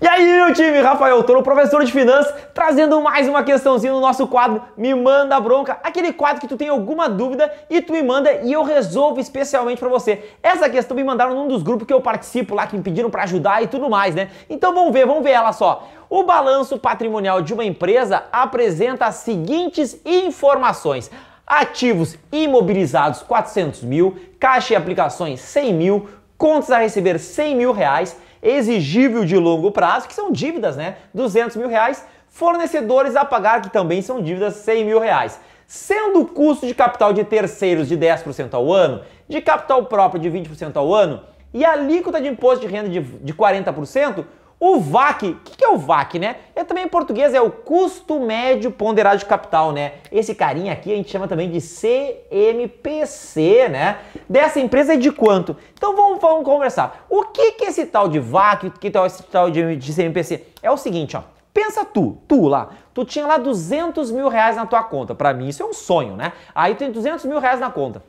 E aí, meu time, Rafael Toro, professor de finanças, trazendo mais uma questãozinha no nosso quadro Me Manda Bronca, aquele quadro que tu tem alguma dúvida e tu me manda e eu resolvo especialmente para você. Essa questão me mandaram num dos grupos que eu participo lá, que me pediram para ajudar e tudo mais, né? Então vamos ver, vamos ver ela só. O balanço patrimonial de uma empresa apresenta as seguintes informações. Ativos imobilizados 400 mil, caixa e aplicações 100 mil, contas a receber 100 mil reais, exigível de longo prazo, que são dívidas, né? 200 mil reais, fornecedores a pagar, que também são dívidas 100 mil reais. Sendo o custo de capital de terceiros de 10% ao ano, de capital próprio de 20% ao ano e a alíquota de imposto de renda de, de 40%, o VAC, o que, é o VAC, né? É também em português, é o custo médio ponderado de capital, né? Esse carinha aqui a gente chama também de CMPC, né? Dessa empresa é de quanto? Então vamos, vamos conversar. O que que é esse tal de VAC, o que tal é esse tal de, CMPC? É o seguinte, ó. Pensa tu, tu lá, tu tinha lá 200 mil reais na tua conta. Para mim isso é um sonho, né? Aí tu tem 200 mil reais na conta.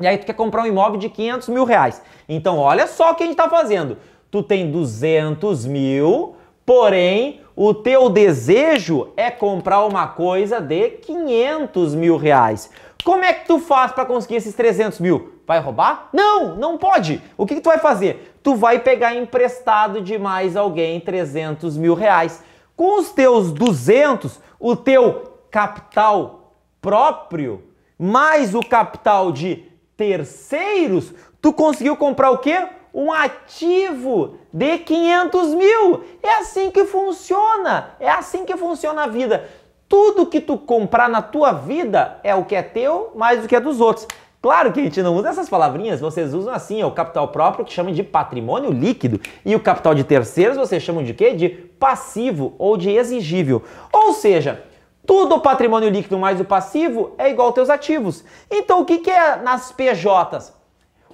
E aí tu quer comprar um imóvel de 500 mil reais. Então olha só o que a gente tá fazendo tu tem 200 mil, porém o teu desejo é comprar uma coisa de 500 mil reais. Como é que tu faz para conseguir esses 300 mil? Vai roubar? Não, não pode. O que, que, tu vai fazer? Tu vai pegar emprestado de mais alguém 300 mil reais. Com os teus 200, o teu capital próprio mais o capital de terceiros, tu conseguiu comprar o quê? um ativo de 500 mil. É assim que funciona. É assim que funciona a vida. Tudo que tu comprar na tua vida é o que é teu mais do que é dos outros. Claro que a gente não usa essas palavrinhas, vocês usam assim, é o capital próprio que chamam de patrimônio líquido e o capital de terceiros vocês chamam de quê? De passivo ou de exigível. Ou seja, tudo o patrimônio líquido mais o passivo é igual aos teus ativos. Então o que, que é nas PJs?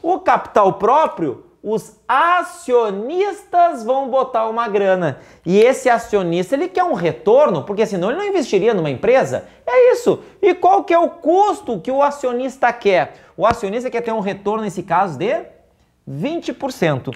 O capital próprio os acionistas vão botar uma grana. E esse acionista, ele quer um retorno, porque senão ele não investiria numa empresa. É isso. E qual que é o custo que o acionista quer? O acionista quer ter um retorno nesse caso de 20%.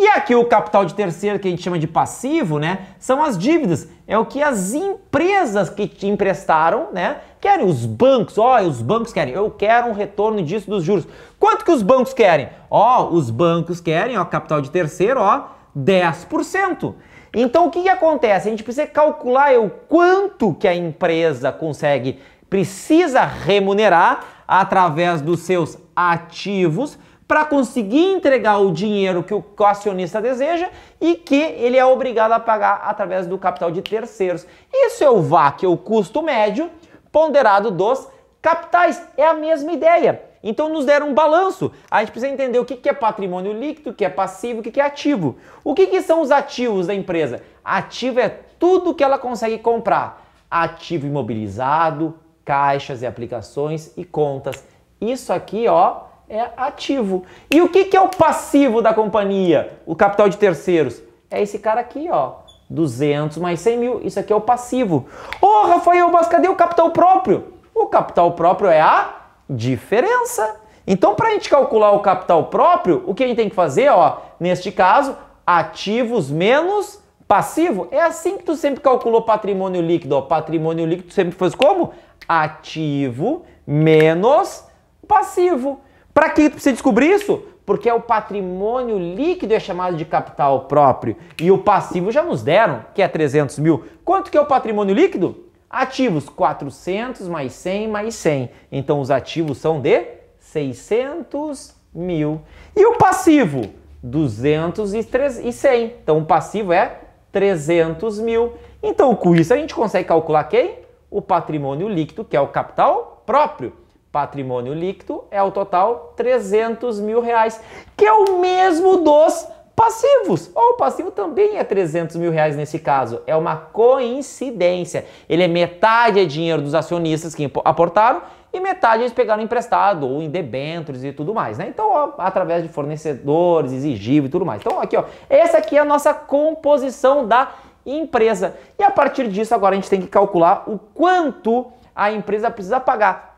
E aqui o capital de terceiro, que a gente chama de passivo, né, são as dívidas. É o que as empresas que te emprestaram, né, querem. Os bancos, ó, os bancos querem. Eu quero um retorno disso dos juros. Quanto que os bancos querem? Ó, os bancos querem, ó, capital de terceiro, ó, 10%. Então o que, que acontece? A gente precisa calcular o quanto que a empresa consegue, precisa remunerar através dos seus ativos para conseguir entregar o dinheiro que o acionista deseja e que ele é obrigado a pagar através do capital de terceiros. Isso é o VAC, é o custo médio ponderado dos capitais. É a mesma ideia. Então nos deram um balanço. A gente precisa entender o que é patrimônio líquido, o que é passivo, o que é ativo. O que são os ativos da empresa? Ativo é tudo que ela consegue comprar. Ativo imobilizado, caixas e aplicações e contas. Isso aqui, ó, é ativo. E o que, que é o passivo da companhia? O capital de terceiros. É esse cara aqui, ó. 200 mais 100 mil. Isso aqui é o passivo. Ô, oh, Rafael, mas cadê o capital próprio? O capital próprio é a diferença. Então, para a gente calcular o capital próprio, o que a gente tem que fazer, ó, neste caso, ativos menos passivo. É assim que tu sempre calculou patrimônio líquido. Ó. Patrimônio líquido sempre faz como? Ativo menos passivo. Para que você descobrir isso? Porque é o patrimônio líquido é chamado de capital próprio e o passivo já nos deram, que é 300 mil. Quanto que é o patrimônio líquido? Ativos 400 mais 100 mais 100. Então os ativos são de 600 mil. E o passivo? 200 e 100. Então o passivo é 300 mil. Então com isso a gente consegue calcular quem? O patrimônio líquido, que é o capital próprio. Patrimônio líquido é o total 300 mil reais, que é o mesmo dos passivos. Ou o passivo também é 300 mil reais nesse caso. É uma coincidência. Ele é metade é dinheiro dos acionistas que aportaram e metade eles pegaram emprestado ou em debêntures e tudo mais, né? Então, ó, através de fornecedores, exigível e tudo mais. Então, aqui, ó, essa aqui é a nossa composição da empresa. E a partir disso, agora a gente tem que calcular o quanto a empresa precisa pagar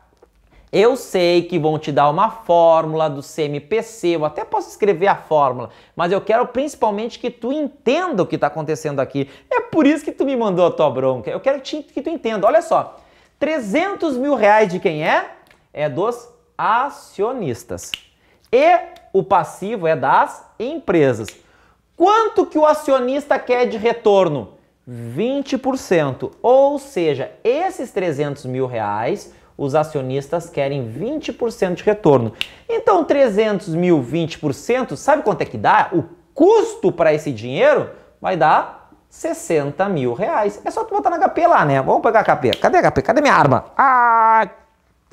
eu sei que vão te dar uma fórmula do CMPC, eu até posso escrever a fórmula, mas eu quero principalmente que tu entenda o que está acontecendo aqui. É por isso que tu me mandou a tua bronca. Eu quero que, tu entenda. Olha só, 300 mil reais de quem é? É dos acionistas. E o passivo é das empresas. Quanto que o acionista quer de retorno? 20%. Ou seja, esses 300 mil reais os acionistas querem 20% de retorno. Então, 300 mil, 20%, sabe quanto é que dá? O custo para esse dinheiro vai dar 60 mil reais. É só tu botar na HP lá, né? Vamos pegar a HP. Cadê a HP? Cadê minha arma? Ah,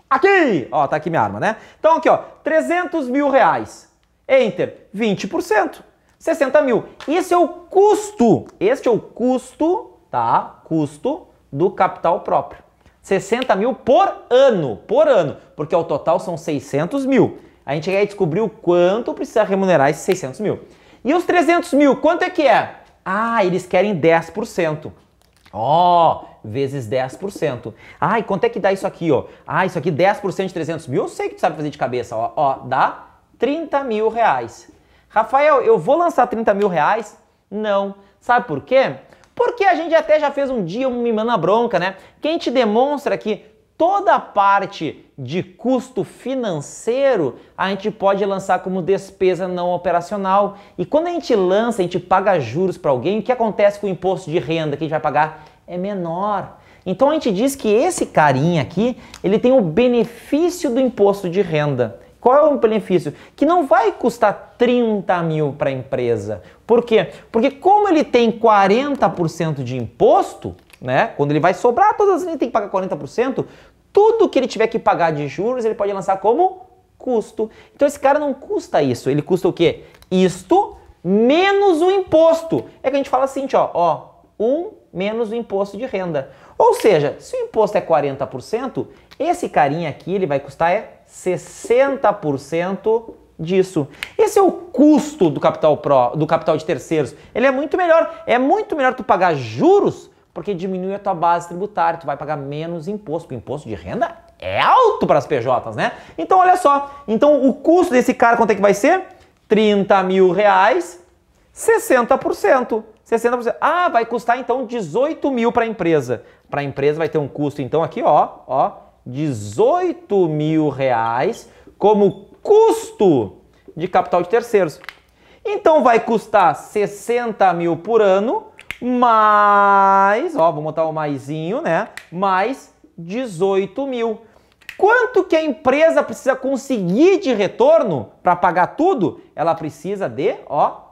aqui! Ó, tá aqui minha arma, né? Então, aqui, ó, 300 mil reais. Enter, 20%. 60 mil. Esse é o custo, este é o custo, tá? Custo do capital próprio. 60 mil por ano, por ano, porque ao total são 600 mil. A gente aí descobriu quanto precisa remunerar esses 600 mil. E os 300 mil, quanto é que é? Ah, eles querem 10%. Ó, oh, vezes 10%. Ai, quanto é que dá isso aqui, ó? Ah, isso aqui 10% de 300 mil? Eu sei que tu sabe fazer de cabeça, ó. Ó, dá 30 mil reais. Rafael, eu vou lançar 30 mil reais? Não. Sabe por quê? Porque a gente até já fez um dia me manda bronca, né? Quem te demonstra que toda a parte de custo financeiro a gente pode lançar como despesa não operacional. E quando a gente lança, a gente paga juros para alguém, o que acontece com o imposto de renda que a gente vai pagar é menor. Então a gente diz que esse carinha aqui, ele tem o benefício do imposto de renda. Qual é o benefício? Que não vai custar 30 mil para a empresa. Por quê? Porque como ele tem 40% de imposto, né? Quando ele vai sobrar todas as ele tem que pagar 40%, tudo que ele tiver que pagar de juros, ele pode lançar como custo. Então esse cara não custa isso, ele custa o quê? Isto menos o imposto. É que a gente fala assim, ó, ó, 1 um menos o imposto de renda. Ou seja, se o imposto é 40%, esse carinha aqui ele vai custar é 60% disso. Esse é o custo do capital pro, do capital de terceiros. Ele é muito melhor, é muito melhor tu pagar juros porque diminui a tua base tributária, tu vai pagar menos imposto, o imposto de renda é alto para as PJs, né? Então olha só, então o custo desse cara quanto é que vai ser? 30 mil reais, 60%. 60%. Ah, vai custar então 18 mil para a empresa. Para a empresa vai ter um custo então aqui, ó, ó, 18 mil reais como custo de capital de terceiros. Então vai custar 60 mil por ano, mais, ó, vou botar o um maisinho, né? Mais 18 mil. Quanto que a empresa precisa conseguir de retorno para pagar tudo? Ela precisa de, ó,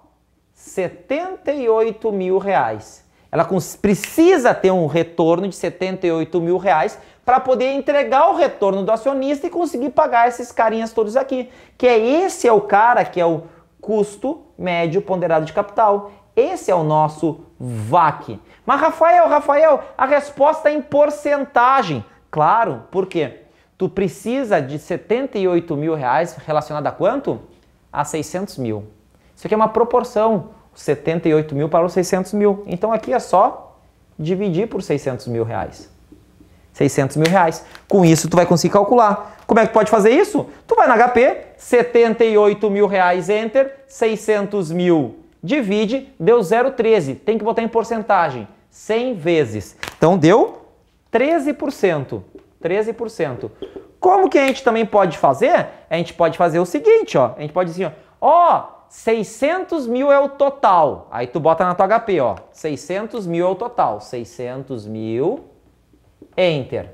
78 mil reais. Ela precisa ter um retorno de 78 mil reais para poder entregar o retorno do acionista e conseguir pagar esses carinhas todos aqui. Que é esse é o cara que é o custo médio ponderado de capital. Esse é o nosso VAC. Mas Rafael, Rafael, a resposta é em porcentagem. Claro, por quê? Tu precisa de 78 mil reais relacionado a quanto? A 600 mil. Isso aqui é uma proporção. 78 mil para os 600 mil. Então aqui é só dividir por 600 mil reais. 600 mil reais. Com isso, tu vai conseguir calcular. Como é que pode fazer isso? Tu vai na HP, 78 mil reais, enter, 600 mil, divide, deu 0,13. Tem que botar em porcentagem, 100 vezes. Então deu 13%. 13%. Como que a gente também pode fazer? A gente pode fazer o seguinte, ó. A gente pode dizer, assim, ó, ó 600 mil é o total. Aí tu bota na tua HP, ó. 600 mil é o total. 600 mil, enter.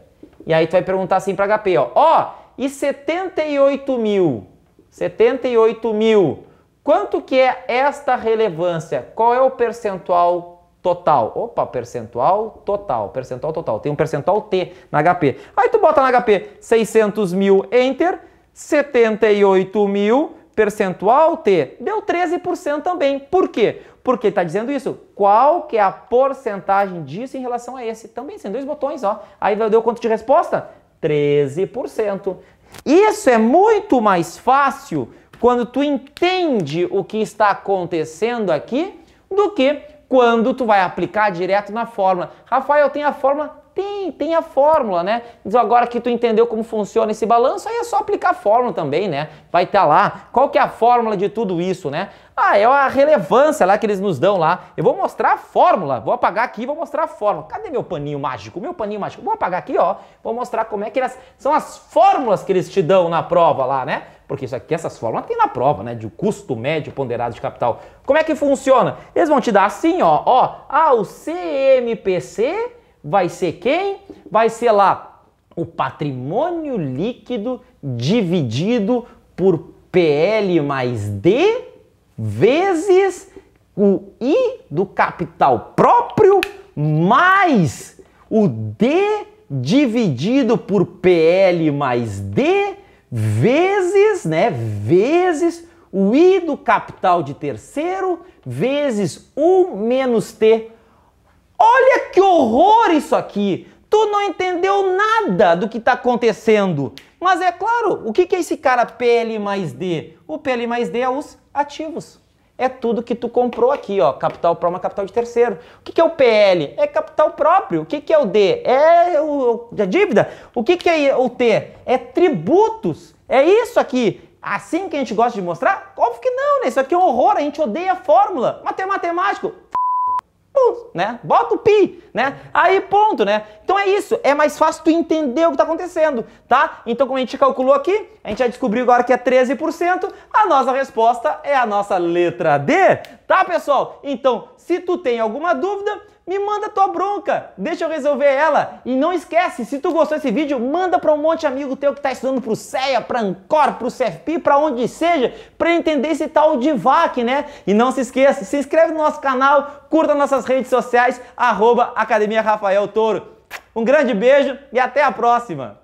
E aí tu vai perguntar assim pra HP, ó. Ó, e 78 mil? 78 mil. Quanto que é esta relevância? Qual é o percentual total? Opa, percentual total, percentual total. Tem um percentual T na HP. Aí tu bota na HP 600 mil, enter, 78 mil percentual, T, deu 13% também. Por quê? Porque está dizendo isso. Qual que é a porcentagem disso em relação a esse? Também, são dois botões, ó. Aí deu quanto de resposta? 13%. Isso é muito mais fácil quando tu entende o que está acontecendo aqui do que quando tu vai aplicar direto na fórmula. Rafael, tem a fórmula? Tem, tem a fórmula, né? Agora que tu entendeu como funciona esse balanço, aí é só aplicar a fórmula também, né? Vai estar tá lá. Qual que é a fórmula de tudo isso, né? Ah, é a relevância lá que eles nos dão lá. Eu vou mostrar a fórmula. Vou apagar aqui e vou mostrar a fórmula. Cadê meu paninho mágico? Meu paninho mágico. Vou apagar aqui, ó. Vou mostrar como é que elas são as fórmulas que eles te dão na prova lá, né? Porque isso aqui, essas fórmulas tem na prova, né? De custo médio ponderado de capital. Como é que funciona? Eles vão te dar assim, ó, ó, ah, o CMPC vai ser quem? Vai ser lá o patrimônio líquido dividido por PL mais D vezes o I do capital próprio mais o D dividido por PL mais D vezes, né, vezes o I do capital de terceiro vezes 1 menos T Olha que horror isso aqui! Tu não entendeu nada do que está acontecendo. Mas é claro, o que é esse cara PL mais D? O PL mais D é os ativos. É tudo que tu comprou aqui, ó. Capital próprio, capital de terceiro. O que, que é o PL? É capital próprio. O que, que é o D? É o, a é dívida. O que, que é o T? É tributos. É isso aqui. Assim que a gente gosta de mostrar? Óbvio que não, né? Isso aqui é um horror, a gente odeia a fórmula. matemático né? Bota o pi, né? Aí ponto, né? Então é isso, é mais fácil tu entender o que está acontecendo, tá? Então como a gente calculou aqui, a gente já descobriu agora que é 13%, a nossa resposta é a nossa letra D, tá pessoal? Então se tu tem alguma dúvida, me manda tua bronca, deixa eu resolver ela. E não esquece, se tu gostou desse vídeo, manda para um monte de amigo teu que tá estudando pro CEA, pra Ancor, pro CFP, para onde seja, para entender esse tal de VAC, né? E não se esqueça, se inscreve no nosso canal, curta nossas redes sociais, arroba Academia Rafael Toro. Um grande beijo e até a próxima!